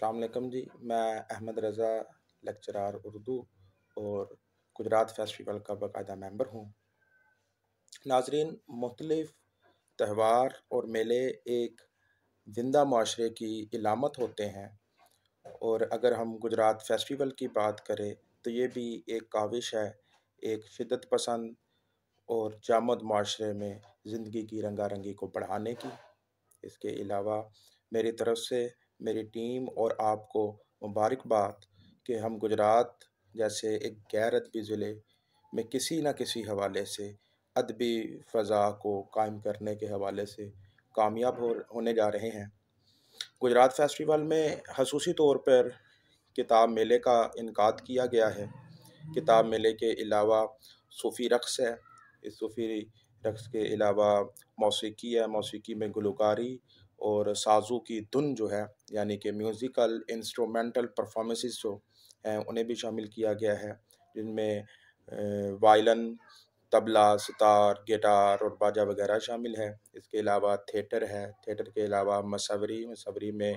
अस्सलाम वालेकुम जी मैं अहमद रज़ा लेक्चरार उर्दू और गुजरात फेस्टिवल का बाकायदा मेंबर हूँ नाजरीन मुख्तलिफ़ त्यौहार और मेले एक जिंदा माशरे की इलामत होते हैं और अगर हम गुजरात फेस्टिवल की बात करें तो ये भी एक काविश है एक शिदत पसंद और जामद माशरे में ज़िंदगी की रंगारंगी को बढ़ाने की इसके अलावा मेरी तरफ से मेरी टीम और आपको मुबारकबाद कि हम गुजरात जैसे एक गैर अदबी ज़िले में किसी न किसी हवाले से अदबी फ़ा को कायम करने के हवाले से कामयाब हो होने जा रहे हैं गुजरात फेस्टिवल में खसूसी तौर पर किताब मेले का इनका किया गया है किताब मेले के अलावा सूफ़ी रक़ है इस सूफ़ी रक़ के अलावा मौसीकी है मौसीकी में गुलकारी और साजू की धुन जो है यानी कि म्यूज़िकल इंस्ट्रूमेंटल परफॉर्मेंसेस जो हैं उन्हें भी शामिल किया गया है जिनमें वायलन तबला सितार गिटार और बाजा वगैरह शामिल है इसके अलावा थिएटर है थिएटर के अलावा मसवरी मसवरी में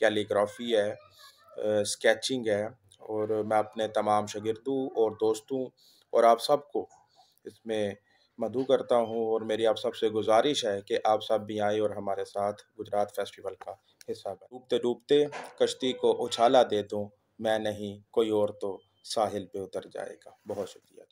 कैलीग्राफी है स्केचिंग है और मैं अपने तमाम शगिरदों और दोस्तों और आप सबको इसमें मधु करता हूँ और मेरी आप सबसे गुजारिश है कि आप सब भी आए और हमारे साथ गुजरात फेस्टिवल का हिस्सा बने डूबते डूबते कश्ती को उछाला दे दूँ मैं नहीं कोई और तो साहिल पे उतर जाएगा बहुत शुक्रिया